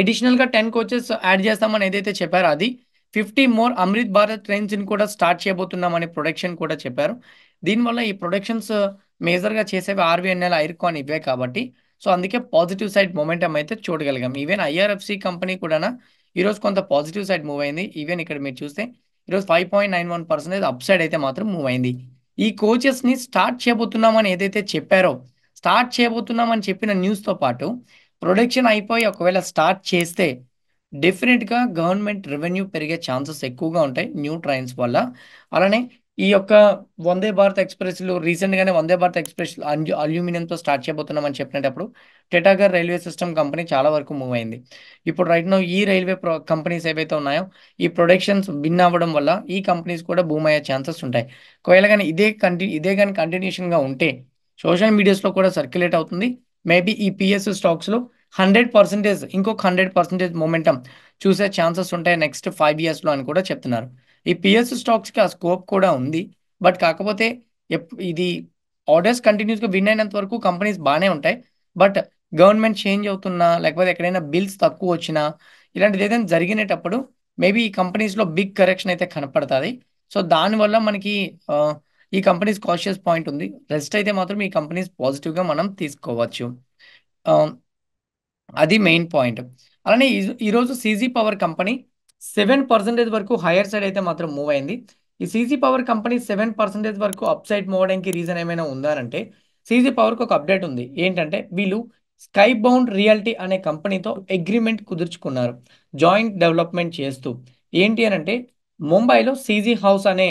ఎడిషనల్గా టెన్ కోచెస్ యాడ్ చేస్తామని ఏదైతే చెప్పారో అది ఫిఫ్టీ మోర్ అమృత్ భారత్ ట్రైన్స్ని కూడా స్టార్ట్ చేయబోతున్నాం అనే ప్రొడక్షన్ కూడా చెప్పారు దీనివల్ల ఈ ప్రొడక్షన్స్ మేజర్గా చేసేవి ఆర్వీఎన్ఎల్ ఐర్కాన్ ఇవే కాబట్టి సో అందుకే పాజిటివ్ సైడ్ మూమెంటం అయితే చూడగలిగాం ఈవెన్ ఐఆర్ఎఫ్సి కంపెనీ కూడా ఈరోజు కొంత పాజిటివ్ సైడ్ మూవ్ అయింది ఈవెన్ ఇక్కడ మీరు చూస్తే ఈరోజు five point nine one percentage up side అయితే మాత్రం మూవ్ అయింది ఈ కోచెస్ని స్టార్ట్ చేయబోతున్నామని ఏదైతే చెప్పారో స్టార్ట్ చేయబోతున్నామని చెప్పిన న్యూస్తో పాటు ప్రొడక్షన్ అయిపోయి ఒకవేళ స్టార్ట్ చేస్తే డెఫినెట్గా గవర్నమెంట్ రెవెన్యూ పెరిగే ఛాన్సెస్ ఎక్కువగా ఉంటాయి న్యూ ట్రైన్స్ వల్ల అలానే ఈ యొక్క వందే భారత్ ఎక్స్ప్రెస్లో రీసెంట్గానే వందే భారత్ ఎక్స్ప్రెస్ అల్యూమినియంతో స్టార్ట్ చేయబోతున్నామని చెప్పినప్పుడు టెటాగర్ రైల్వే సిస్టమ్ కంపెనీ చాలా వరకు మూవ్ అయింది ఇప్పుడు రైట్ నో ఈ రైల్వే కంపెనీస్ ఏవైతే ఉన్నాయో ఈ ప్రొడక్షన్స్ విన్ అవ్వడం వల్ల ఈ కంపెనీస్ కూడా భూమ్ అయ్యే ఛాన్సెస్ ఉంటాయి ఒకవేళ కానీ ఇదే కంటి ఇదే కానీ కంటిన్యూషన్గా ఉంటే సోషల్ మీడియాస్లో కూడా సర్క్యులేట్ అవుతుంది మేబీ ఈ పిఎస్ స్టాక్స్లో హండ్రెడ్ పర్సెంటేజ్ ఇంకొక హండ్రెడ్ పర్సెంటేజ్ మూమెంటం చూసే ఛాన్సెస్ ఉంటాయి నెక్స్ట్ ఫైవ్ ఇయర్స్లో అని కూడా చెప్తున్నారు ఈ పిఎస్ స్టాక్స్కి ఆ స్కోప్ కూడా ఉంది బట్ కాకపోతే ఇది ఆర్డర్స్ కంటిన్యూస్గా విన్ అయినంత వరకు కంపెనీస్ బాగానే ఉంటాయి బట్ గవర్నమెంట్ చేంజ్ అవుతున్నా లేకపోతే ఎక్కడైనా బిల్స్ తక్కువ వచ్చినా ఇలాంటిది ఏదైనా జరిగినప్పుడు మేబీ ఈ కంపెనీస్లో బిగ్ కరెక్షన్ అయితే కనపడుతుంది సో దానివల్ల మనకి ఈ కంపెనీస్ కాషియస్ పాయింట్ ఉంది రెస్ట్ అయితే మాత్రం ఈ కంపెనీస్ పాజిటివ్గా మనం తీసుకోవచ్చు అది మెయిన్ పాయింట్ అలానే ఈరోజు CG power company seven percentage వరకు హైయర్ సైడ్ అయితే మాత్రం మూవ్ అయింది ఈ CG power company seven percentage వరకు అప్ సైడ్ మూవ్ అవడానికి రీజన్ ఏమైనా ఉందా అంటే సీజీ పవర్కి ఒక అప్డేట్ ఉంది ఏంటంటే వీళ్ళు స్కై బౌండ్ రియాలిటీ అనే కంపెనీతో అగ్రిమెంట్ కుదుర్చుకున్నారు జాయింట్ డెవలప్మెంట్ చేస్తూ ఏంటి అని అంటే ముంబైలో సీజీ హౌస్ అనే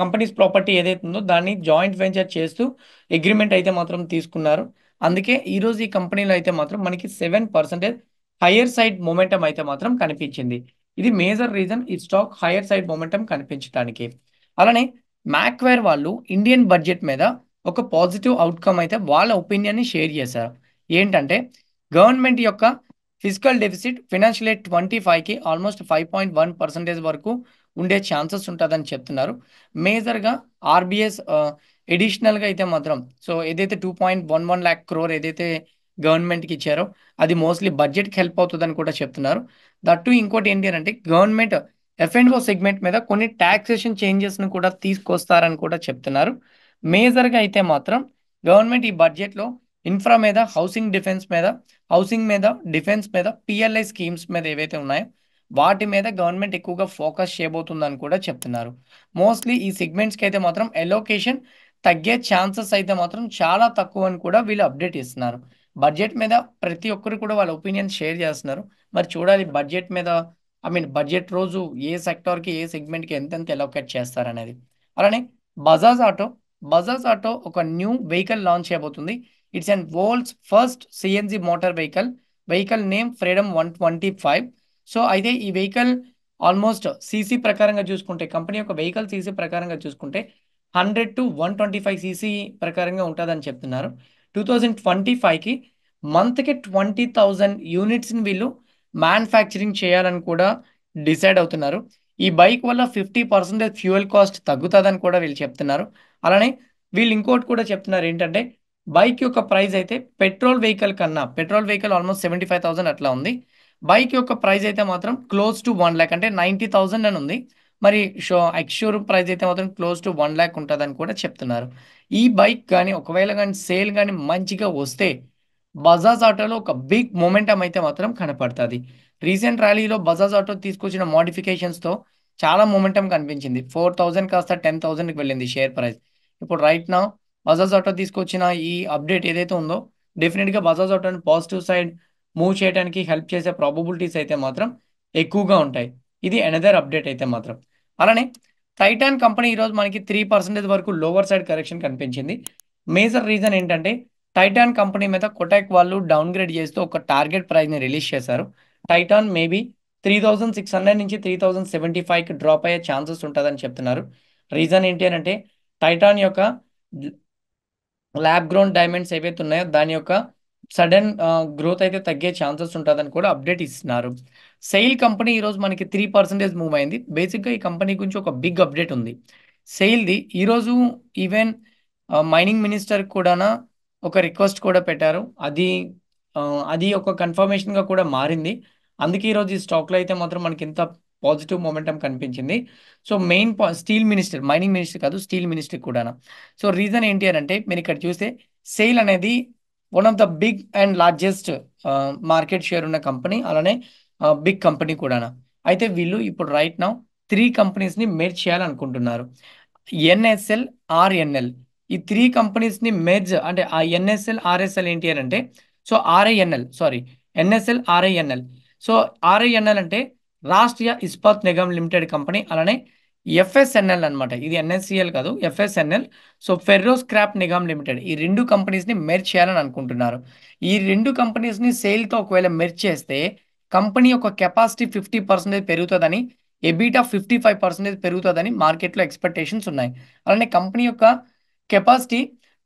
కంపెనీస్ ప్రాపర్టీ ఏదైతే ఉందో దాన్ని జాయింట్ వెంచర్ చేస్తూ అగ్రిమెంట్ అయితే మాత్రం తీసుకున్నారు అందుకే ఈరోజు ఈ కంపెనీలో అయితే మాత్రం మనకి seven percentage higher side momentum అయితే మాత్రం కనిపించింది ఇది మేజర్ రీజన్ ఈ స్టాక్ హయ్యర్ సైడ్ మొమెంటం కనిపించడానికి అలానే మ్యాక్వేర్ వాళ్ళు ఇండియన్ బడ్జెట్ మీద ఒక పాజిటివ్ అవుట్కమ్ అయితే వాళ్ళ ఒపీనియన్ని షేర్ చేశారు ఏంటంటే గవర్నమెంట్ యొక్క physical deficit financial eight twenty ఫైవ్కి almost five point one percentage వరకు ఉండే ఛాన్సెస్ ఉంటుందని చెప్తున్నారు మేజర్గా ఆర్బీఎస్ ఎడిషనల్గా అయితే మాత్రం సో ఏదైతే two point one one lakh crore ఏదైతే గవర్నమెంట్కి ఇచ్చారో అది మోస్ట్లీ బడ్జెట్కి హెల్ప్ అవుతుందని కూడా చెప్తున్నారు దట్టు ఇంకోటి ఏంటి అంటే government F and O segment మీద కొన్ని ట్యాక్సేషన్ చేంజెస్ను కూడా తీసుకొస్తారని కూడా చెప్తున్నారు మేజర్గా అయితే మాత్రం గవర్నమెంట్ ఈ బడ్జెట్లో ఇన్ఫ్రా మీద హౌసింగ్ డిఫెన్స్ మీద హౌసింగ్ మీద డిఫెన్స్ మీద పిఎల్ఐ స్కీమ్స్ మీద ఏవైతే ఉన్నాయో వాటి మీద గవర్నమెంట్ ఎక్కువగా ఫోకస్ చేయబోతుందని కూడా చెప్తున్నారు మోస్ట్లీ ఈ సెగ్మెంట్స్కి అయితే మాత్రం ఎలోకేషన్ తగ్గే ఛాన్సెస్ అయితే మాత్రం చాలా తక్కువ అని కూడా వీళ్ళు అప్డేట్ ఇస్తున్నారు బడ్జెట్ మీద ప్రతి ఒక్కరు కూడా వాళ్ళ ఒపీనియన్ షేర్ చేస్తున్నారు మరి చూడాలి బడ్జెట్ మీద ఐ మీన్ బడ్జెట్ రోజు ఏ సెక్టార్కి ఏ సెగ్మెంట్కి ఎంతెంత ఎలోకేట్ చేస్తారనేది అలానే బజాజ్ ఆటో బజాజ్ ఆటో ఒక న్యూ వెహికల్ లాంచ్ చేయబోతుంది it's and world's first CNG motor vehicle vehicle name Freedom one twenty five so అయితే ఈ వెహికల్ ఆల్మోస్ట్ సీసీ ప్రకారంగా చూసుకుంటే కంపెనీ యొక్క వెహికల్ సీసీ ప్రకారంగా చూసుకుంటే hundred to one twenty five CC ప్రకారంగా ఉంటుందని చెప్తున్నారు టూ థౌజండ్ ట్వంటీ ఫైవ్కి మంత్కి ట్వంటీ థౌజండ్ యూనిట్స్ని వీళ్ళు మ్యానుఫ్యాక్చరింగ్ చేయాలని కూడా డిసైడ్ అవుతున్నారు ఈ బైక్ వల్ల ఫిఫ్టీ పర్సెంటేజ్ ఫ్యూయల్ కాస్ట్ తగ్గుతుందని కూడా వీళ్ళు చెప్తున్నారు అలానే వీళ్ళు ఇంకోటి కూడా చెప్తున్నారు ఏంటంటే బైక్ యొక్క ప్రైస్ అయితే పెట్రోల్ వెహికల్ కన్నా petrol vehicle almost seventy five అట్లా ఉంది బైక్ యొక్క ప్రైస్ అయితే మాత్రం క్లోజ్ టు వన్ ల్యాక్ అంటే నైంటీ థౌజండ్ అని ఉంది మరి షో ఎక్స్షోర్ ప్రైస్ అయితే మాత్రం క్లోజ్ టు వన్ ల్యాక్ ఉంటుందని కూడా చెప్తున్నారు ఈ బైక్ కానీ ఒకవేళ కానీ సేల్ కానీ మంచిగా వస్తే బజాజ్ ఆటోలో ఒక బిగ్ మొమెంటం అయితే మాత్రం కనపడుతుంది రీసెంట్ ర్యాలీలో బజాజ్ ఆటో తీసుకొచ్చిన మోడిఫికేషన్స్తో చాలా మూమెంటం కనిపించింది ఫోర్ థౌజండ్ కాస్త టెన్ థౌజండ్కి వెళ్ళింది షేర్ ప్రైస్ ఇప్పుడు రైట్ నా బజాజ్ ఆటో తీసుకొచ్చిన ఈ అప్డేట్ ఏదైతే ఉందో డెఫినెట్గా బజాజ్ ఆటోని పాజిటివ్ సైడ్ మూవ్ చేయడానికి హెల్ప్ చేసే ప్రాబబిలిటీస్ అయితే మాత్రం ఎక్కువగా ఉంటాయి ఇది ఎనదర్ అప్డేట్ అయితే మాత్రం అలానే టైటాన్ కంపెనీ ఈరోజు మనకి త్రీ పర్సెంటేజ్ వరకు లోవర్ సైడ్ కరెక్షన్ కనిపించింది మేజర్ రీజన్ ఏంటంటే టైటాన్ కంపెనీ మీద కొటాక్ వాళ్ళు డౌన్ గ్రేడ్ చేస్తూ ఒక టార్గెట్ ప్రైజ్ని రిలీజ్ చేశారు Titan maybe three thousand six hundred నుంచి త్రీ థౌజండ్ సెవెంటీ ఫైవ్కి డ్రాప్ అయ్యే ఛాన్సెస్ ఉంటుందని చెప్తున్నారు రీజన్ ఏంటి అంటే టైటాన్ యొక్క ల్యాబ్ గ్రౌండ్ డైమండ్స్ ఏవైతే ఉన్నాయో దాని యొక్క సడన్ గ్రోత్ అయితే తగ్గే ఛాన్సెస్ ఉంటుందని కూడా అప్డేట్ ఇస్తున్నారు సెయిల్ కంపెనీ ఈరోజు మనకి త్రీ పర్సెంటేజ్ మూవ్ అయింది బేసిక్గా ఈ కంపెనీ గురించి ఒక బిగ్ అప్డేట్ ఉంది సెయిల్ది ఈరోజు ఈవెన్ మైనింగ్ మినిస్టర్ కూడా ఒక రిక్వెస్ట్ కూడా పెట్టారు అది అది ఒక కన్ఫర్మేషన్గా కూడా మారింది అందుకే ఈరోజు ఈ స్టాక్లో అయితే మాత్రం మనకి ఇంత పాజిటివ్ మూమెంటం కనిపించింది so main steel minister mining minister కాదు స్టీల్ మినిస్టర్ కూడా సో రీజన్ ఏంటి అని అంటే మీరు ఇక్కడ చూస్తే సేల్ అనేది one of the big and largest market share ఉన్న కంపెనీ అలానే బిగ్ కంపెనీ కూడా అయితే వీళ్ళు ఇప్పుడు రైట్ నౌ త్రీ కంపెనీస్ని మెర్జ్ చేయాలనుకుంటున్నారు ఎన్ఎస్ఎల్ ఆర్ఎన్ఎల్ ఈ త్రీ కంపెనీస్ని మెర్జ్ అంటే ఆ ఎన్ఎస్ఎల్ ఆర్ఎస్ఎల్ ఏంటి అని అంటే so RINL sorry NSL RINL so RINL అంటే రాష్ట్రీయ ఇస్పాత్ నిగమ్ లిమిటెడ్ కంపెనీ అలానే ఎఫ్ఎస్ఎన్ఎల్ అనమాట ఇది ఎన్ఎస్సిఎల్ కాదు FSNL so ferro scrap Nigam Limited ఈ రెండు కంపెనీస్ని మెర్చ్ చేయాలని అనుకుంటున్నారు ఈ రెండు కంపెనీస్ని సేల్తో ఒకవేళ మెర్చ్ చేస్తే కంపెనీ యొక్క కెపాసిటీ ఫిఫ్టీ పర్సెంటేజ్ పెరుగుతుందని ఎబిటా ఫిఫ్టీ ఫైవ్ పర్సెంటేజ్ పెరుగుతుందని మార్కెట్లో ఎక్స్పెక్టేషన్స్ ఉన్నాయి అలానే కంపెనీ యొక్క capacity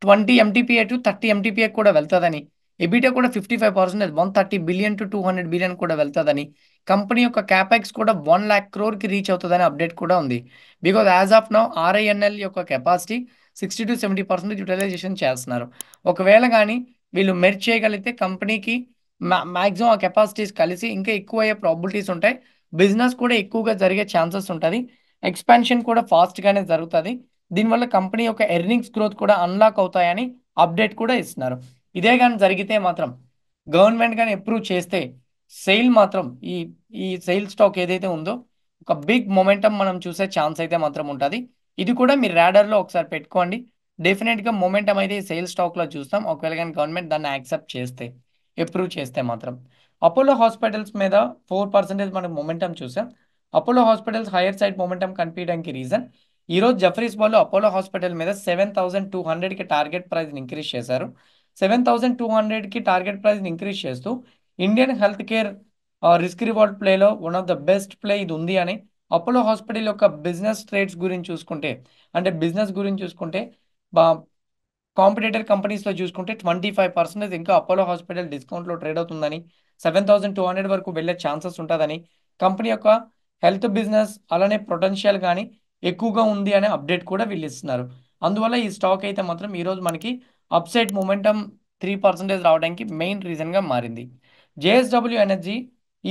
twenty MTPA to thirty MTPA కూడా వెళ్తుందని ఎబిటా కూడా fifty five percent one thirty billion to two hundred billion కూడా వెళ్తుందని కంపెనీ యొక్క క్యాపెక్స్ కూడా వన్ ల్యాక్ క్రోర్కి రీచ్ అవుతుందని అప్డేట్ కూడా ఉంది because as of now RINL యొక్క capacity sixty to seventy percent utilisation చేస్తున్నారు ఒకవేళ కానీ వీళ్ళు మెర్చ్ చేయగలిగితే కంపెనీకి మ్యాక్సిమం ఆ కెపాసిటీస్ కలిసి ఇంకా ఎక్కువ అయ్యే ప్రాబిలిటీస్ ఉంటాయి బిజినెస్ కూడా ఎక్కువగా జరిగే ఛాన్సెస్ ఉంటుంది ఎక్స్పాన్షన్ కూడా ఫాస్ట్గానే జరుగుతుంది దీనివల్ల కంపెనీ యొక్క ఎర్నింగ్స్ గ్రోత్ కూడా అన్లాక్ అవుతాయని అప్డేట్ కూడా ఇస్తున్నారు ఇదే కానీ జరిగితే మాత్రం గవర్నమెంట్ కానీ అప్రూవ్ చేస్తే సెయిల్ మాత్రం ఈ ఈ సెయిల్ స్టాక్ ఏదైతే ఉందో ఒక బిగ్ మొమెంటం మనం చూసే ఛాన్స్ అయితే మాత్రం ఉంటుంది ఇది కూడా మీరు ర్యాడర్లో ఒకసారి పెట్టుకోండి డెఫినెట్గా మొమెంటం అయితే సెయిల్ స్టాక్లో చూస్తాం ఒకవేళ కానీ గవర్నమెంట్ దాన్ని యాక్సెప్ట్ చేస్తే అప్రూవ్ చేస్తే మాత్రం అపోలో హాస్పిటల్స్ మీద ఫోర్ పర్సెంటేజ్ మనం మొమెంటం చూసాం Apollo Hospitals higher side momentum కనిపించడానికి రీజన్ ఈరోజు జఫరీస్ వాళ్ళు అపోలో హాస్పిటల్ మీద సెవెన్ థౌసండ్ టూ హండ్రెడ్కి టార్గెట్ ప్రైస్ ఇంక్రీజ్ చేశారు సెవెన్ థౌసండ్ టూ హండ్రెడ్కి టార్గెట్ ప్రైస్ని ఇంక్రీజ్ చేస్తూ Indian health care risk reward ప్లేలో one of the best play ఇది ఉంది అని అపోలో హాస్పిటల్ యొక్క బిజినెస్ ట్రేడ్స్ గురించి చూసుకుంటే అంటే బిజినెస్ గురించి చూసుకుంటే కాంపిటేటర్ కంపెనీస్లో చూసుకుంటే ట్వంటీ ఫైవ్ పర్సెంటేజ్ ఇంకా అపోలో హాస్పిటల్ డిస్కౌంట్లో ట్రేడ్ అవుతుందని సెవెన్ థౌసండ్ టూ హండ్రెడ్ వరకు వెళ్ళే ఛాన్సెస్ ఉంటుందని కంపెనీ యొక్క హెల్త్ బిజినెస్ అలానే పొటెన్షియల్ కానీ ఎక్కువగా ఉంది అనే అప్డేట్ కూడా వీళ్ళు ఇస్తున్నారు అందువల్ల ఈ స్టాక్ అయితే మాత్రం ఈరోజు మనకి అప్సైడ్ మూమెంటమ్ త్రీ పర్సెంటేజ్ రావడానికి మెయిన్ రీజన్గా మారింది జేఎస్డబ్ల్యూ ఎనర్జీ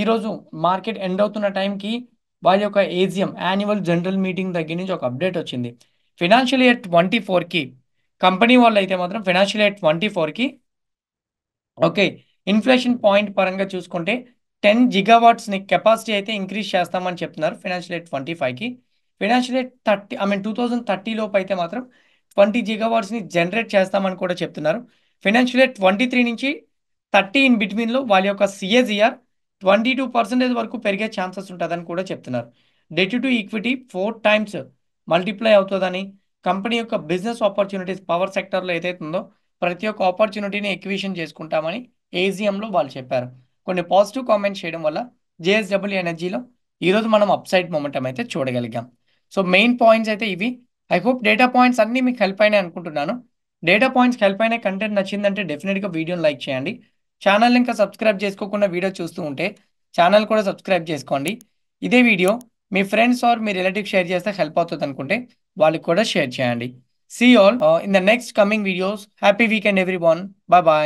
ఈరోజు మార్కెట్ ఎండ్ అవుతున్న టైంకి వాళ్ళ యొక్క ఏజిఎం యాన్యువల్ జనరల్ మీటింగ్ దగ్గర నుంచి ఒక అప్డేట్ వచ్చింది ఫినాన్షియల్ ఇయర్ ట్వంటీ ఫోర్కి కంపెనీ వాళ్ళు అయితే మాత్రం ఫినాన్షియల్ ఇయర్ ట్వంటీ ఫోర్కి ఓకే ఇన్ఫ్లేషన్ పాయింట్ పరంగా చూసుకుంటే టెన్ జిగావాట్స్ని కెపాసిటీ అయితే ఇంక్రీజ్ చేస్తామని చెప్తున్నారు ఫినాన్షియల్ ఇయర్ ట్వంటీ ఫైవ్కి financial year thirty I mean two thousand thirty లోపు అయితే మాత్రం ట్వంటీ జిగావాట్స్ని జనరేట్ చేస్తామని కూడా చెప్తున్నారు ఫైనాన్షియల్ ఇయర్ ట్వంటీ త్రీ నుంచి థర్టీ ఇన్ బిట్వీన్లో వాళ్ళ యొక్క సిఎజిఆర్ ట్వంటీ టూ పర్సెంటేజ్ వరకు పెరిగే ఛాన్సెస్ ఉంటుందని కూడా చెప్తున్నారు debt to equity four times multiply అవుతుందని కంపెనీ యొక్క బిజినెస్ ఆపర్చునిటీస్ పవర్ సెక్టర్లో ఏదైతే ఉందో ప్రతి ఒక్క ఆపర్చునిటీని ఎక్విషన్ చేసుకుంటామని ఏజిఎంలో వాళ్ళు చెప్పారు కొన్ని పాజిటివ్ కామెంట్స్ చేయడం వల్ల జేఎస్డబ్ల్యూ ఎనర్జీలో ఈరోజు మనం అప్సైడ్ మూమెంటం అయితే చూడగలిగాం సో మెయిన్ పాయింట్స్ అయితే ఇవి ఐ హోప్ డేటా పాయింట్స్ అన్ని మీకు హెల్ప్ అయినాయి అనుకుంటున్నాను డేటా పాయింట్స్ హెల్ప్ అయిన కంటెంట్ నచ్చిందంటే డెఫినెట్గా వీడియోని లైక్ చేయండి ఛానల్ ఇంకా సబ్స్క్రైబ్ చేసుకోకుండా వీడియో చూస్తూ ఉంటే ఛానల్ కూడా సబ్స్క్రైబ్ చేసుకోండి ఇదే వీడియో మీ ఫ్రెండ్స్ ఆర్ మీ రిలేటివ్ షేర్ చేస్తే హెల్ప్ అవుతుంది అనుకుంటే వాళ్ళకి కూడా షేర్ చేయండి see all in the next coming videos happy weekend everyone bye